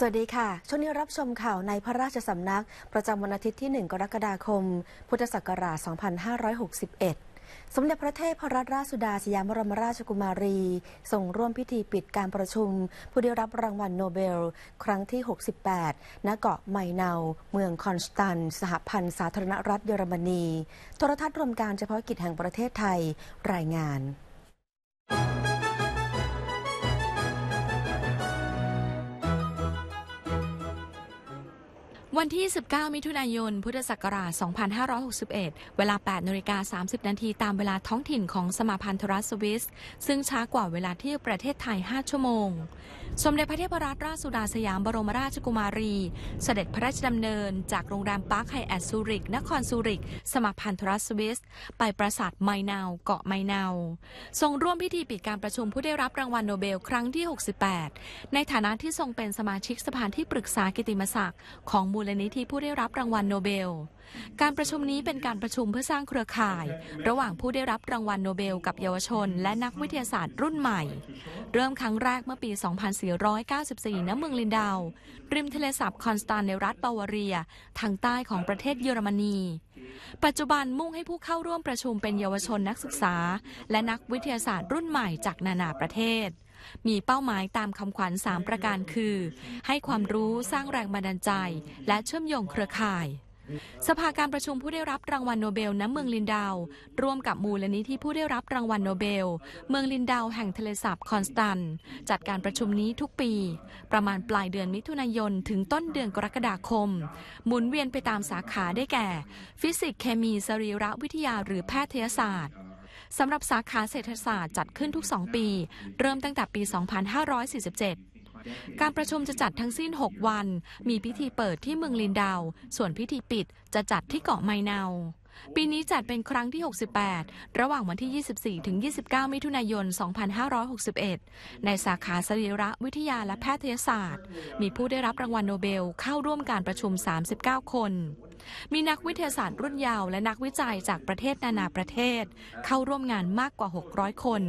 สวัสดีค่ะ ช่วงนี้รับชมข่าวในพระราชสำนัก ประจำวันอาทิตย์ที่ 1 กรกฎาคม พุทธศักราช 2561 สมเด็จพระเทพรรัตนราชสุดาสยามบรมราชกุมารี ส่งร่วมพิธีปิดการประชุม ผู้ได้รับรางวัลโนเบล ครั้งที่ 68 ณ เกาะไมเนา เมืองคอนสแตนสหพันธ์สาธารณรัฐเยอรมนี โทรทัศน์รวมการเฉพาะกิจแห่งประเทศไทย รายงานวันที่19มิถุนายน พุทธศักราช2561 เวลา 8นาฬิกา30นาที ตามเวลาท้องถิ่นของสมาพันธรัสสวิส ซึ่งช้ากว่าเวลาที่ประเทศไทย 5 ชั่วโมง สมเด็จพระเทพรัตนราชสุดาสยามบรมราชกุมารี เสด็จพระราชดำเนินจากโรงแรมปาร์คไฮแอทซูริก นครซูริก สมาพันธรัสสวิส ไปปราสาทไมนาวเกาะไมนาวทรงร่วมพิธีปิดการประชุมผู้ได้รับรางวัลโนเบล ครั้งที่ 68 ในฐานะที่ทรงเป็นสมาชิกสภาที่ปรึกษากิติมศักดิ์ของมูลลนิธิผู้ได้รับรางวัลโนเบล การประชุมนี้เป็นการประชุมเพื่อสร้างเครือข่าย ระหว่างผู้ได้รับรางวัลโนเบล กับเยาวชน และนักวิทยาศาสตร์รุ่นใหม่ เริ่มครั้งแรกเมื่อปี 2494 ณ เมืองลินดาวริมทะเลสาบคอนสแตนในรัฐบาวาเรีย ทางใต้ของประเทศเยอรมนี ปัจจุบันมุ่งให้ผู้เข้าร่วมประชุมเป็นเยาวชนนักศึกษา และนักวิทยาศาสตร์รุ่นใหม่จากนานาประเทศมีเป้าหมายตามคำขวัญ 3 ประการคือ ให้ความรู้สร้างแรงบันดาลใจและเชื่อมโยงเครือข่ายสภาการประชุมผู้ได้รับรางวัลโนเบลณเมืองลินดาวร่วมกับมูลนิธิผู้ได้รับรางวัลโนเบล เมืองลินดาวแห่งทะเลสาบคอนสแตนจัดการประชุมนี้ทุกปี ประมาณปลายเดือนมิถุนายนถึงต้นเดือนกรกฎาคมหมุนเวียนไปตามสาขาได้แก่ ฟิสิกส์เคมี สรีรวิทยาหรือแพทยศาสตร์สำหรับสาขาเศรษฐศาสตร์จัดขึ้นทุก2ปี เริ่มตั้งแต่ปี 2547การประชุมจะจัดทั้งสิ้น 6 วัน มีพิธีเปิดที่เมืองลินดาว ส่วนพิธีปิดจะจัดที่เกาะไมเนา ปีนี้จัดเป็นครั้งที่ 68 ระหว่างวันที่ 24 ถึง 29 มิถุนายน 2561 ในสาขาสรีระวิทยาและแพทยศาสตร์ มีผู้ได้รับรางวัลโนเบลเข้าร่วมการประชุม 39 คน มีนักวิทยาศาสตร์รุ่นยาว และนักวิจัยจากประเทศนานาประเทศ เข้าร่วมงานมากกว่า600คน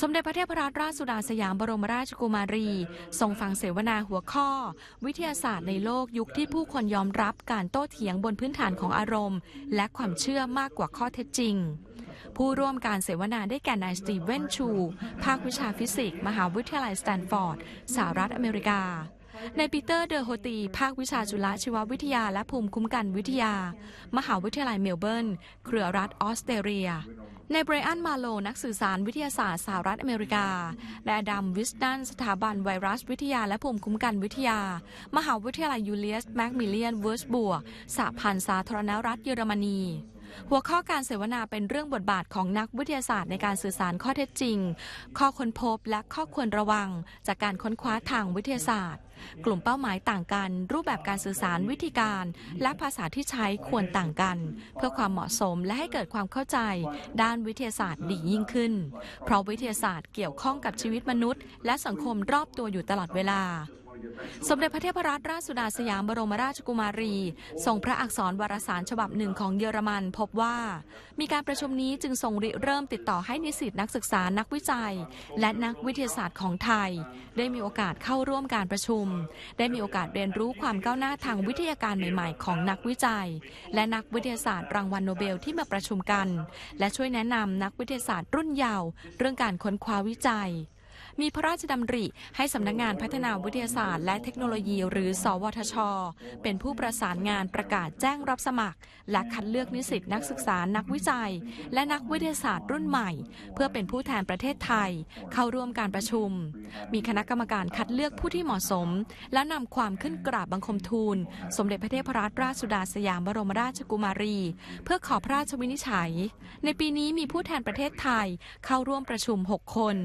สมเด็จพระเทพรัตนราชสุดาสยามบรมราชกุมารีทรงฟังเสวนาหัวข้อ วิทยาศาสตร์ในโลกยุคที่ผู้คนยอมรับการโต้เถียงบนพื้นฐานของอารมณ์ และความเชื่อมากกว่าข้อเท็จจริง ผู้ร่วมการเสวนาได้แก่นายสตีเวนชู ภาควิชาฟิสิกส์มหาวิทยาลัยสแตนฟอร์ดสหรัฐอเมริกานายปีเตอร์เดอโฮตีภาควิชาจุฬาชีววิทยาและภูมิคุ้มกันวิทยา มหาวิทยาลัยเมลเบิร์นเครือรัฐออสเตรเลียนายไบรอันมาโลนักสื่อสารวิทยาศาสตร์สหรัฐอเมริกา และดัมวิสตันสถาบันไวรัสวิทยาและภูมิคุ้มกันวิทยา มหาวิทยาลัยยูเลียสแมกมิเลียนเวิร์สบัวสหพันธ์สาธารณรัฐเยอรมนีหัวข้อการเสวนาเป็นเรื่องบทบาทของนักวิทยาศาสตร์ในการสื่อสารข้อเท็จจริง ข้อค้นพบและข้อควรระวัง จากการค้นคว้าทางวิทยาศาสตร์ กลุ่มเป้าหมายต่างกัน รูปแบบการสื่อสารวิธีการ และภาษาที่ใช้ควรต่างกัน เพื่อความเหมาะสมและให้เกิดความเข้าใจ ด้านวิทยาศาสตร์ดียิ่งขึ้น เพราะวิทยาศาสตร์เกี่ยวข้องกับชีวิตมนุษย์ และสังคมรอบตัวอยู่ตลอดเวลาสมเด็จพระเทพรัตนราชสุดาสยามบรมราชกุมารีทรงพระอักษรวารสารฉบับหนึ่งของเยอรมัน พบว่า มีการประชุมนี้จึงทรงริเริ่มติดต่อให้นิสิตนักศึกษานักวิจัย และนักวิทยาศาสตร์ของไทย ได้มีโอกาสเข้าร่วมการประชุม ได้มีโอกาสเรียนรู้ความก้าวหน้าทางวิทยาการใหม่ๆของนักวิจัย และนักวิทยาศาสตร์รางวัลโนเบลที่มาประชุมกัน และช่วยแนะนำนักวิทยาศาสตร์รุ่นเยาว์เรื่องการค้นคว้าวิจัยมีพระราชดำริให้สำนักงงานพัฒนาวิทยาศาสตร์ และเทคโนโลยี หรือ สวทช เป็นผู้ประสานงานประกาศแจ้งรับสมัคร และคัดเลือกนิสิตนักศึกษานักวิจัย และนักวิทยาศาสตร์รุ่นใหม่ เพื่อเป็นผู้แทนประเทศไทย เข้าร่วมการประชุม มีคณะกรรมการคัดเลือกผู้ที่เหมาะสม และนำความขึ้นกราบบังคมทูลสมเด็จพระเทพรัตนราชสุดาสยามบรมราชกุมารีเพื่อขอพระราชวินิจฉัย ในปีนี้มีผู้แทนประเทศไทยเข้าร่วมประชุม6คน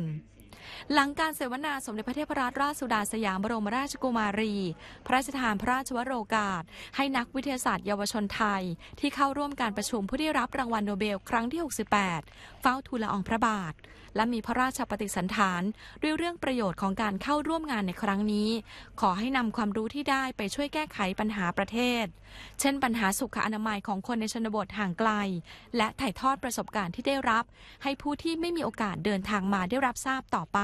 หลังการเสวนาสมเด็จพระเทพรัตนราชสุดาสยามบรมราชกุมารี พระราชทานพระราชวโรกาสให้นักวิทยาศาสตร์เยาวชนไทย ที่เข้าร่วมการประชุมผู้ได้รับรางวัลโนเบล ครั้งที่ 68 เฝ้าทูลละอองพระบาทและมีพระราชปฏิสันฐาน ด้วยเรื่องประโยชน์ของการเข้าร่วมงานในครั้งนี้ ขอให้นำความรู้ที่ได้ไปช่วยแก้ไขปัญหาประเทศ เช่นปัญหาสุขอนามัยของคนในชนบทห่างไกล และถ่ายทอดประสบการณ์ที่ได้รับ ให้ผู้ที่ไม่มีโอกาสเดินทางมาได้รับทราบต่อไป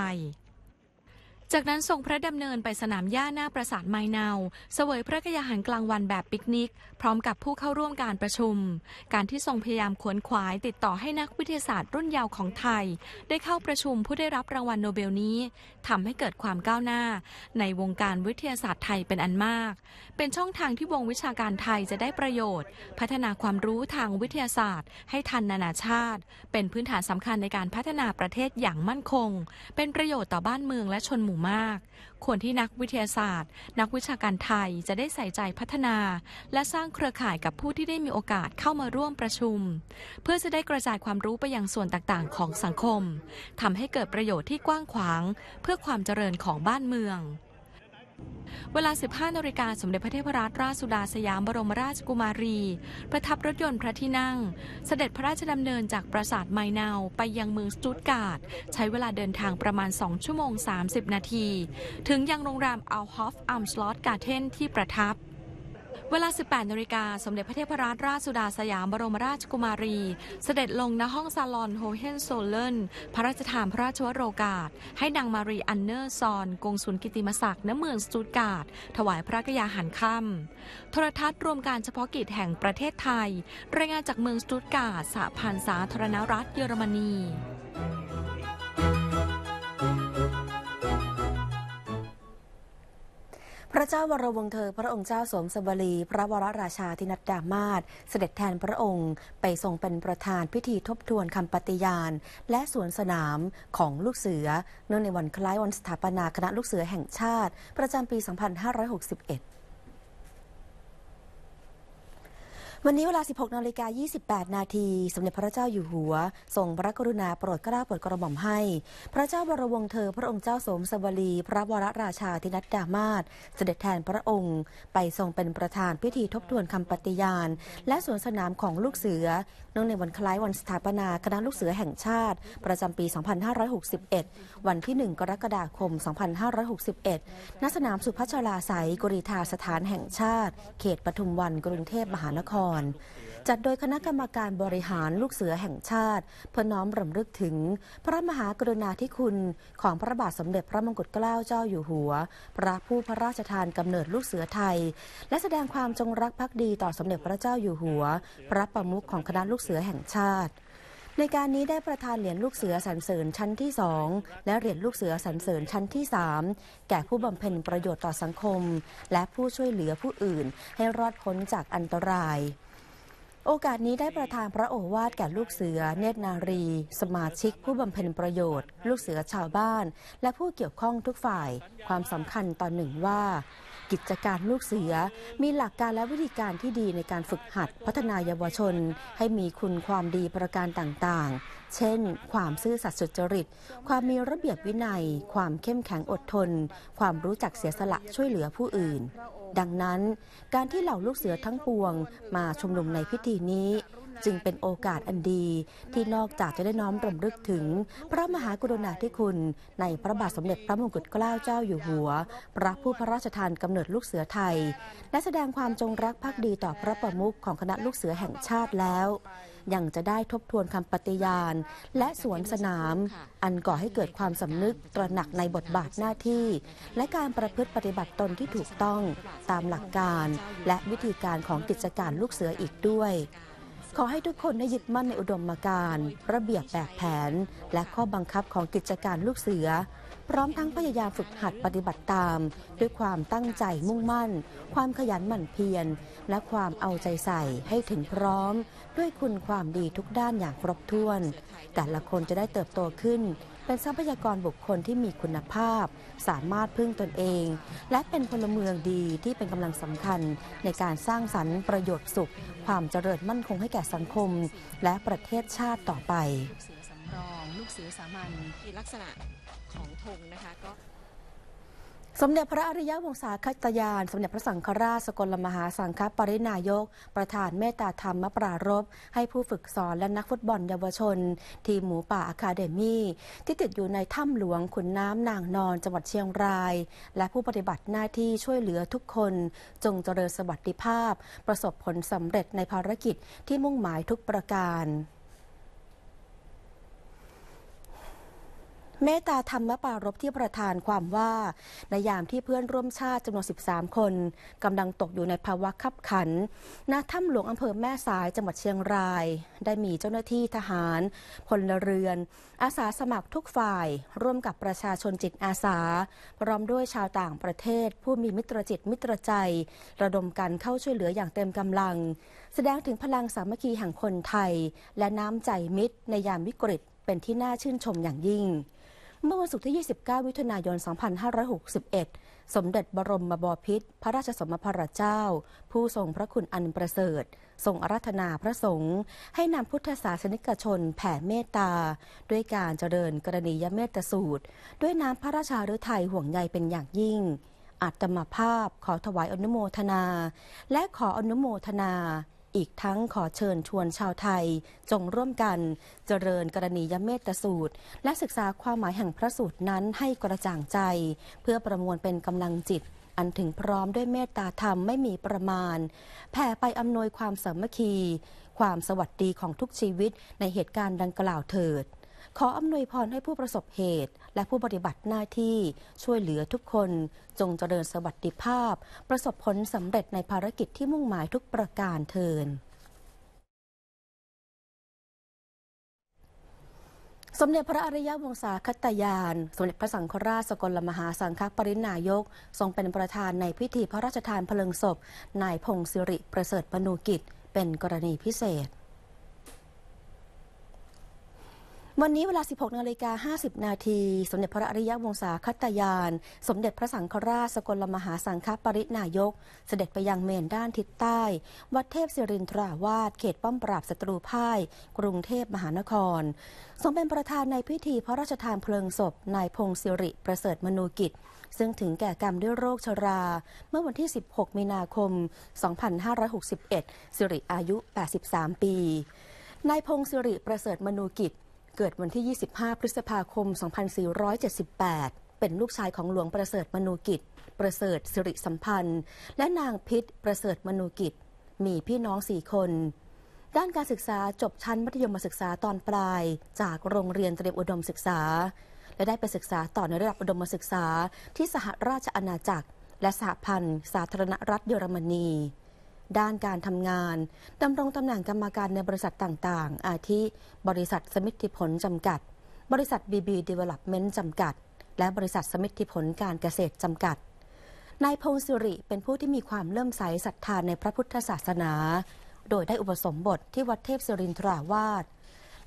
จากนั้นทรงพระดำเนินไปสนามหญ้าหน้าปราสาทไมเนาเสวยพระกยาหารกลางวันแบบปิกนิกพร้อมกับผู้เข้าร่วมการประชุม การที่ทรงพยายามขวนขวายติดต่อให้นักวิทยาศาสตร์รุ่นเยาว์ของไทย ได้เข้าประชุมผู้ได้รับรางวัลโนเบลนี้ทำให้เกิดความก้าวหน้าในวงการวิทยาศาสตร์ไทยเป็นอันมาก เป็นช่องทางที่วงวิชาการไทยจะได้ประโยชน์ พัฒนาความรู้ทางวิทยาศาสตร์ ให้ทันนานาชาติ เป็นพื้นฐานสำคัญในการพัฒนาประเทศอย่างมั่นคง เป็นประโยชน์ต่อบ้านเมืองและชนหมู่มากควรที่นักวิทยาศาสตร์ นักวิชาการไทยจะได้ใส่ใจพัฒนา และสร้างเครือข่ายกับผู้ที่ได้มีโอกาสเข้ามาร่วมประชุม เพื่อจะได้กระจายความรู้ไปยังส่วนต่าง ๆ ของสังคมทำให้เกิดประโยชน์ที่กว้างขวาง เพื่อความเจริญของบ้านเมืองเวลา 15นาฬิกาสมเด็จพระเทพรัตนราชสุดาสยามบรมราชกุมารี ประทับรถยนต์พระที่นั่ง เสด็จพระราชดำเนินจากปราสาทไมเนาไปยังเมืองสตุตการ์ดใช้เวลาเดินทางประมาณ 2 ชั่วโมง 30 นาที ถึงยังโรงแรมอัลฮอฟอัมสลอตการ์เทนที่ประทับเวลา 18นาฬิกา สมเด็จพระเทพรัตนราชสุดาสยามบรมราชกุมารี เสด็จลงณห้องซาลอน โฮเฮนโซเลนพระราชทานพระราชวโรกาส ให้นางมารีอันเนอร์ซอน กงสุลกิติมศักดิ์ณเมืองสตูดการ์ดถวายพระกยาหารค่ำโทรทัศน์รวมการเฉพาะกิจแห่งประเทศไทย รายงานจากเมืองสตูดการ์ดสหพันธ์สาธารณรัฐเยอรมนีระเจ้าวรวงเธอพระองค์เจ้าสมสบรี พระวรราชาธินัดดามาศเสด็จแทนพระองค์ไปทรงเป็นประธานพิธีทบทวนคำปฏิญาณ และสวนสนามของลูกเสือเนื่องในวันคล้ายวันสถาปนาคณะลูกเสือแห่งชาติประจำปี 2561วันนี้เวลา 16นาฬิกา28นาทีสมเด็จพระเจ้าอยู่หัว ทรงพระกรุณาโปรดกลาโปรดกระหม่อมให้ พระเจ้าวรวงเธอพระองค์เจ้าสมสวลี พระวรราชาธินัดดามาศเสด็จแทนพระองค์ ไปทรงเป็นประธานพิธีทบทวนคำปฏิญาณและสวนสนามของลูกเสือเนื่องในวันคล้ายวันสถาปนา คณะลูกเสือแห่งชาติ ประจำปี 2561 วันที่ 1 กรกฎาคม 2561ณสนามสุพัชราสายกรีธาสถานแห่งชาติ เขตปทุมวันกรุงเทพมหานครรจัดโดยคณะกรรมการบริหารลูกเสือแห่งชาติ เพื่อน้อมรำลึกถึง พระมหากรุณาธิคุณของพระบาทสมเด็จพระมงกุฎเกล้าเจ้าอยู่หัว พระผู้พระราชทานกำเนิดลูกเสือไทย และแสดงความจงรักภักดีต่อสมเด็จพระเจ้าอยู่หัว พระประมุขของคณะลูกเสือแห่งชาติในการนี้ได้ประทานเหรียญลูกเสือสรรเสริญชั้นที่สองและเหรียญลูกเสือสรรเสริญชั้นที่สามแก่ผู้บำเพ็ญประโยชน์ต่อสังคม และผู้ช่วยเหลือผู้อื่นให้รอดพ้นจากอันตราย โอกาสนี้ได้ประทานพระโอวาท แก่ลูกเสือ เนตรนารี สมาชิก ผู้บำเพ็ญประโยชน์ ลูกเสือชาวบ้าน และผู้เกี่ยวข้องทุกฝ่ายความสำคัญตอนหนึ่งว่ากิจการลูกเสือมีหลักการและวิธีการที่ดีในการฝึกหัดพัฒนายาวชน ให้มีคุณความดีประการต่างๆ เช่น ความซื่อสัตย์สุจริต ความมีระเบียบวินัย ความเข้มแข็งอดทน ความรู้จักเสียสละช่วยเหลือผู้อื่น ดังนั้น การที่เหล่าลูกเสือทั้งปวง มาชุมนุมในพิธีนี้จึงเป็นโอกาสอันดีที่นอกจากจะได้น้อมรำลึกถึง พระมหากรุณาธิคุณในพระบาทสมเด็จพระมงกุฎเกล้าเจ้าอยู่หัว พระผู้พระราชทานกำเนิดลูกเสือไทย และแสดงความจงรักภักดีต่อพระประมุขของคณะลูกเสือแห่งชาติแล้ว ยังจะได้ทบทวนคำปฏิญาณ และสวนสนาม อันก่อให้เกิดความสำนึกตระหนักในบทบาทหน้าที่ และการประพฤติปฏิบัติตนที่ถูกต้องตามหลักการและวิธีการของกิจการลูกเสืออีกด้วยขอให้ทุกคนได้ยึดมั่นในอุดมการณ์ ระเบียบแบบแผน และข้อบังคับของกิจการลูกเสือพร้อมทั้งพยายามฝึกหัดปฏิบัติตาม ด้วยความตั้งใจมุ่งมั่น ความขยันหมั่นเพียรและความเอาใจใส่ให้ถึงพร้อมด้วยคุณความดีทุกด้านอย่างครบถ้วน แต่ละคนจะได้เติบโตขึ้น เป็นทรัพยากรบุคคลที่มีคุณภาพ สามารถพึ่งตนเอง และเป็นพลเมืองดีที่เป็นกำลังสำคัญในการสร้างสรรค์ประโยชน์สุข ความเจริญมั่นคงให้แก่สังคมและประเทศชาติต่อไปเสือสามัญมีลักษณะของธงนะคะก็สมเด็จพระอริยวงศาคตยาน สมเด็จพระสังฆราชสกลมหาสังฆปรินายก ประธานเมตตาธรรมปรารบให้ผู้ฝึกสอนและนักฟุตบอลเยาวชน ทีมหมูป่าอะคาเดมี่ ที่ติดอยู่ในถ้ำหลวงขุนน้ำนางนอน จังหวัดเชียงราย และผู้ปฏิบัติหน้าที่ช่วยเหลือทุกคน จงเจริญสวัสดิภาพ ประสบผลสำเร็จในภารกิจที่มุ่งหมายทุกประการเมตตาธรรมปารบที่ประทานความว่า ในยามที่เพื่อนร่วมชาติจำนวน13 คนกำลังตกอยู่ในภาวะขับขันณถ้ำหลวงอำเภอแม่สายจังหวัดเชียงราย ได้มีเจ้าหน้าที่ทหารพลเรือน อาสาสมัครทุกฝ่าย ร่วมกับประชาชนจิตอาสา พร้อมด้วยชาวต่างประเทศ ผู้มีมิตรจิตมิตรใจ ระดมกันเข้าช่วยเหลืออย่างเต็มกำลัง แสดงถึงพลังสามัคคีแห่งคนไทย และน้ำใจมิตร ในยามวิกฤตเป็นที่น่าชื่นชมอย่างยิ่งเมื่อวันศุกร์ที่ 29มิถุนายน 2561 สมเด็จบรมบพิตรพระราชสมภารเจ้า ผู้ทรงพระคุณอันประเสริฐ ทรงอารัธนาพระสงฆ์ให้นำพุทธศาสนิกชนแผ่เมตตา ด้วยการเจริญกรณียเมตสูตร ด้วยน้ำพระราชาฤทัยห่วงใยเป็นอย่างยิ่งอัตมภาพขอถวายอนุโมทนา และขออนุโมทนาอีกทั้งขอเชิญชวนชาวไทยจงร่วมกันเจริญกรณียเมตสูตร และศึกษาความหมายแห่งพระสูตรนั้นให้กระจ่างใจ เพื่อประมวลเป็นกำลังจิต อันถึงพร้อมด้วยเมตตาธรรมไม่มีประมาณแผ่ไปอำนวยความสามัคคี ความสวัสดีของทุกชีวิตในเหตุการณ์ดังกล่าวเถิดขออำนวยพรให้ผู้ประสบเหตุ และผู้ปฏิบัติหน้าที่ช่วยเหลือทุกคนจงเจริญสวัสดิภาพ ประสบผลสำเร็จในภารกิจที่มุ่งหมายทุกประการเทินสมเด็จพระอริยวงศาคตยานสมเด็จพระสังฆราชสกลมหาสังฆปรินายกทรงเป็นประธานในพิธีพระราชทานเพลิงศพ นายพงศิริประเสริฐปนูกิจเป็นกรณีพิเศษวันนี้เวลา 16นาฬิกา50นาทีสมเด็จพระอริยวงศาคตยาน สมเด็จพระสังฆราชสกลมหาสังฆปรินายก เสด็จไปยังเมนด้านทิศใต้ วัดเทพศิรินทราวาสเขตป้อมปราบศัตรูพ่าย กรุงเทพมหานครทรงเป็นประธานในพิธี พระราชทานเพลิงศพนายพงศิริประเสริฐมนูกิจ ซึ่งถึงแก่กรรมด้วยโรคชรา เมื่อวันที่ 16มีนาคม 2561สิริอายุ 83 ปีนายพงศิริประเสริฐมนูกิจเกิดวันที่ 25 พฤษภาคม 2478 เป็นลูกชายของหลวงประเสริฐมนูกิจ ประเสริฐสิริสัมพันธ์ และนางพิษประเสริฐมนูกิจ มีพี่น้องสี่คน ด้านการศึกษาจบชั้นมัธยมศึกษาตอนปลาย จากโรงเรียนเตรียมอุดมศึกษา และได้ไปศึกษาต่อในระดับอุดมศึกษาที่สหราชอาณาจักร และสหพันธ์สาธารณรัฐเยอรมนีด้านการทำงานดำรงตำแหน่งกรรมการในบริษัทต่างๆ อาทิบริษัทสมิทธิผลจำกัด บริษัท BB Development จำกัด และบริษัทสมิทธิผลการเกษตรจำกัดนายพงศิริ เป็นผู้ที่มีความเลื่อมใสศรัทธาในพระพุทธศาสนา โดยได้อุปสมบทที่วัดเทพศรินทราวาส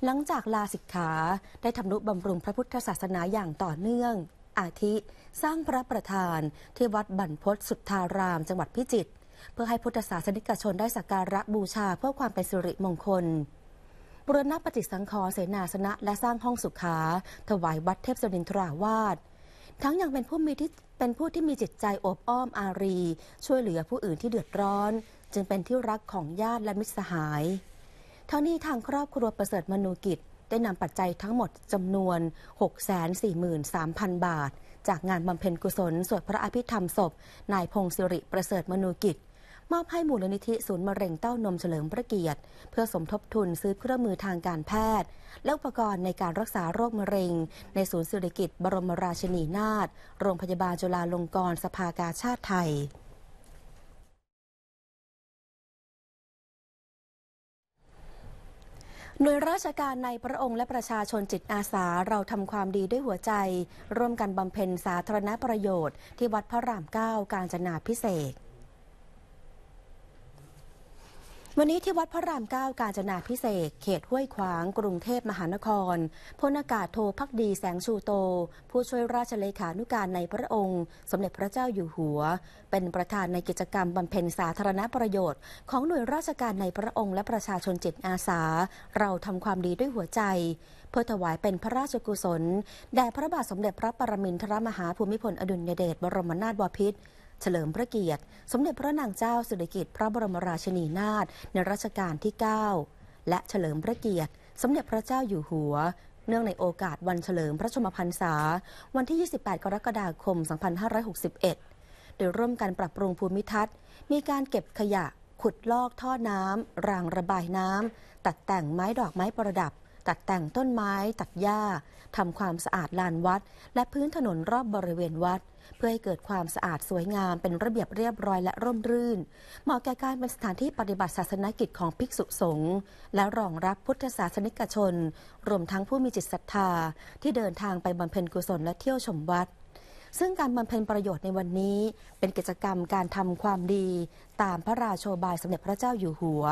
หลังจากลาสิกขาได้ทำนุบำรุงพระพุทธศาสนาอย่างต่อเนื่อง อาทิ สร้างพระประธานที่วัดบันพศสุทธารามจังหวัดพิจิตรเพื่อให้พุทธศาสนิกชนได้สักการะบูชาเพื่อความเป็นสิริมงคล บุรณะปฏิสังขรเสนาสนะและสร้างห้องสุขา ถวายวัดเทพสนินทราวาสทั้งยังเป็นผู้มีที่เป็นผู้ที่มีจิตใจอบอ้อมอารี ช่วยเหลือผู้อื่นที่เดือดร้อน จึงเป็นที่รักของญาติและมิตรสหาย เท่านี้ทางครอบครัวประเสริฐมนูกิจได้นำปัจจัยทั้งหมดจำนวน643,000 บาท จากงานบำเพ็ญกุศลสวดพระอภิธรรมศพนายพงศิริประเสริฐมนูกิจมอบให้มูลนิธิศูนย์มะเร็งเต้านมเฉลิมพระเกียรติ เพื่อสมทบทุนซื้อเครื่องมือทางการแพทย์ และอุปกรณ์ในการรักษาโรคมะเร็ง ในศูนย์สิริกิติ์บรมราชินีนาถโรงพยาบาลจุฬาลงกรณ์สภากาชาติไทย หน่วยราชการในพระองค์และประชาชนจิตอาสาเราทำความดีด้วยหัวใจ ร่วมกันบำเพ็ญสาธารณประโยชน์ที่วัดพระรามเก้ากาญจนาพิเศษวันนี้ที่วัดพระรามเก้ากาญจนาพิเศษ เขตห้วยขวางกรุงเทพมหานครพลอากาศโทพักดีแสงชูโต ผู้ช่วยราชเลขานุการในพระองค์ สมเด็จพระเจ้าอยู่หัว เป็นประธานในกิจกรรมบำเพ็ญสาธารณประโยชน์ของหน่วยราชการในพระองค์และประชาชนจิตอาสา เราทำความดีด้วยหัวใจ เพื่อถวายเป็นพระราชกุศลแด่พระบาทสมเด็จพระปรมินทรมหาภูมิพลอดุลยเดชบรมนาถบพิตรเฉลิมพระเกียรติ สมเด็จพระนางเจ้า สุริกิติ์พระบรมราชินีนาถในรัชกาลที่ 9 และเฉลิมพระเกียรติ สมเด็จพระเจ้าอยู่หัว เนื่องในโอกาสวันเฉลิมพระชมพรรษา วันที่ 28กรกฎาคม2561โดยร่วมกันปรับปรุงภูมิทัศน์ มีการเก็บขยะ ขุดลอกท่อน้ำรางระบายน้ำตัดแต่งไม้ดอกไม้ประดับตัดแต่งต้นไม้ตัดหญ้าทำความสะอาดลานวัด และพื้นถนนรอบบริเวณวัด เพื่อให้เกิดความสะอาดสวยงามเป็นระเบียบเรียบร้อยและร่มรื่น เหมาะแก่การเป็นสถานที่ปฏิบัติศาสนกิจของภิกษุสงฆ์และรองรับพุทธศาสนิกชน รวมทั้งผู้มีจิตศรัทธา ที่เดินทางไปบำเพ็ญกุศลและเที่ยวชมวัดซึ่งการบำเพ็ญประโยชน์ในวันนี้เป็นกิจกรรมการทำความดีตามพระราชโชบายสมเด็จพระเจ้าอยู่หัว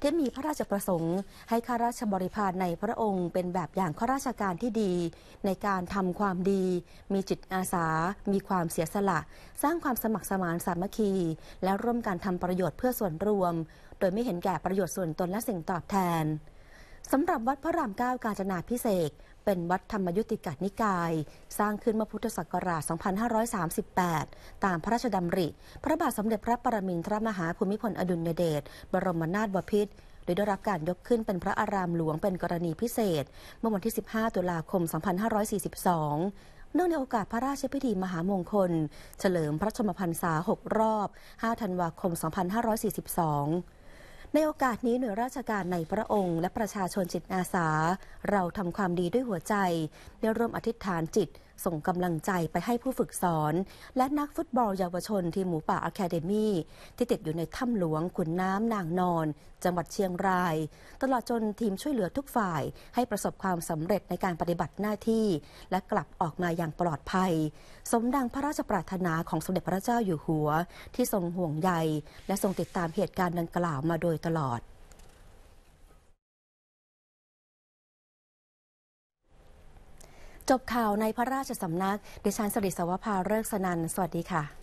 ที่มีพระราชประสงค์ให้ข้าราชบริพารในพระองค์ เป็นแบบอย่างข้าราชการที่ดีในการทำความดี มีจิตอาสา มีความเสียสละ สร้างความสมัครสมานสามัคคี และร่วมการทำประโยชน์เพื่อส่วนรวม โดยไม่เห็นแก่ประโยชน์ส่วนตนและสิ่งตอบแทนสำหรับวัดพระรามเก้ากาญจนาพิเศษเป็นวัดธรรมยุติกานิกาย สร้างขึ้นเมื่อพุทธศักราช 2538 ตามพระราชดำริ พระบาทสมเด็จพระปรมินทรมหาภูมิพลอดุลยเดชบรมนาถบพิตรโดยได้รับการยกขึ้นเป็นพระอารามหลวงเป็นกรณีพิเศษ เมื่อวันที่ 15 ตุลาคม 2542 เนื่องในโอกาสพระราชพิธีมหามงคล เฉลิมพระชนมพรรษา 6 รอบ 5 ธันวาคม 2542ในโอกาสนี้หน่วยราชการในพระองค์และประชาชนจิตอาสา เราทำความดีด้วยหัวใจได้ร่วมอธิษฐานจิตส่งกำลังใจไปให้ผู้ฝึกสอน และนักฟุตบอลเยาวชนทีมหมูป่าอะคาเดมี่ที่ติดอยู่ในถ้ำหลวงขุนน้ำนางนอนจังหวัดเชียงราย ตลอดจนทีมช่วยเหลือทุกฝ่าย ให้ประสบความสำเร็จในการปฏิบัติหน้าที่ และกลับออกมาอย่างปลอดภัย สมดังพระราชปรารถนาของสมเด็จพระเจ้าอยู่หัว ที่ทรงห่วงใยและทรงติดตามเหตุการณ์ดังกล่าวมาโดยตลอดจบข่าวในพระราชสำนักดิฉันสริศวภาเลิกสนัน สวัสดีค่ะ